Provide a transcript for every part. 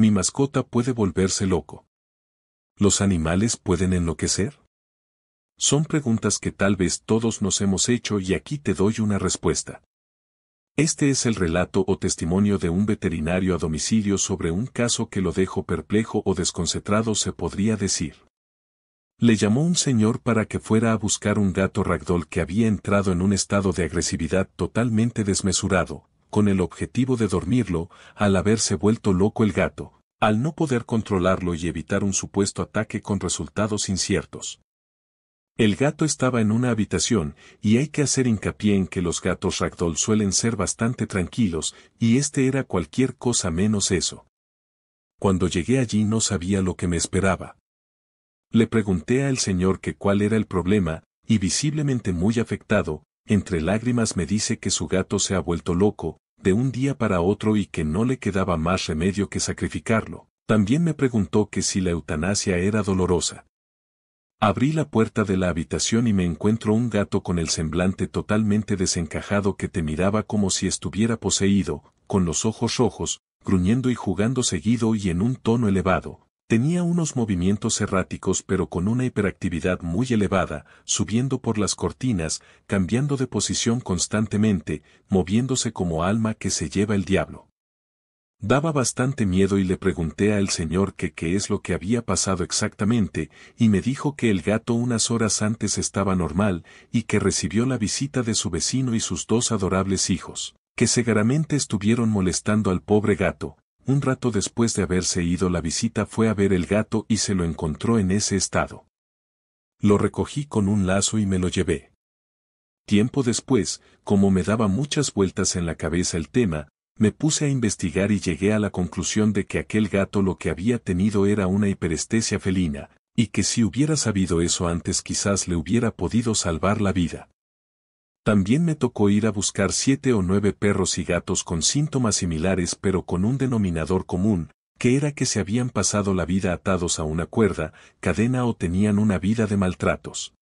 Mi mascota puede volverse loco. ¿Los animales pueden enloquecer? Son preguntas que tal vez todos nos hemos hecho y aquí te doy una respuesta. Este es el relato o testimonio de un veterinario a domicilio sobre un caso que lo dejó perplejo o desconcentrado se podría decir. Le llamó un señor para que fuera a buscar un gato ragdoll que había entrado en un estado de agresividad totalmente desmesurado, con el objetivo de dormirlo, al haberse vuelto loco el gato, al no poder controlarlo y evitar un supuesto ataque con resultados inciertos. El gato estaba en una habitación, y hay que hacer hincapié en que los gatos ragdoll suelen ser bastante tranquilos, y este era cualquier cosa menos eso. Cuando llegué allí no sabía lo que me esperaba. Le pregunté al señor que cuál era el problema, y visiblemente muy afectado, entre lágrimas me dice que su gato se ha vuelto loco, de un día para otro y que no le quedaba más remedio que sacrificarlo. También me preguntó que si la eutanasia era dolorosa. Abrí la puerta de la habitación y me encuentro un gato con el semblante totalmente desencajado que te miraba como si estuviera poseído, con los ojos rojos, gruñendo y jugando seguido y en un tono elevado, Tenía unos movimientos erráticos pero con una hiperactividad muy elevada, subiendo por las cortinas, cambiando de posición constantemente, moviéndose como alma que se lleva el diablo. Daba bastante miedo y le pregunté al señor que qué es lo que había pasado exactamente, y me dijo que el gato unas horas antes estaba normal y que recibió la visita de su vecino y sus dos adorables hijos, que cegaramente estuvieron molestando al pobre gato, un rato después de haberse ido la visita fue a ver el gato y se lo encontró en ese estado. Lo recogí con un lazo y me lo llevé. Tiempo después, como me daba muchas vueltas en la cabeza el tema, me puse a investigar y llegué a la conclusión de que aquel gato lo que había tenido era una hiperestesia felina, y que si hubiera sabido eso antes quizás le hubiera podido salvar la vida. También me tocó ir a buscar siete o nueve perros y gatos con síntomas similares pero con un denominador común, que era que se habían pasado la vida atados a una cuerda, cadena o tenían una vida de maltratos.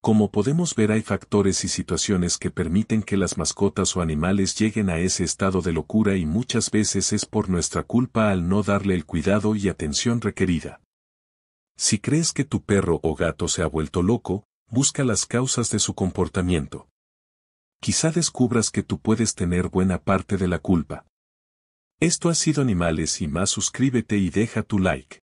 Como podemos ver hay factores y situaciones que permiten que las mascotas o animales lleguen a ese estado de locura y muchas veces es por nuestra culpa al no darle el cuidado y atención requerida. Si crees que tu perro o gato se ha vuelto loco, busca las causas de su comportamiento. Quizá descubras que tú puedes tener buena parte de la culpa. Esto ha sido Animales y más suscríbete y deja tu like.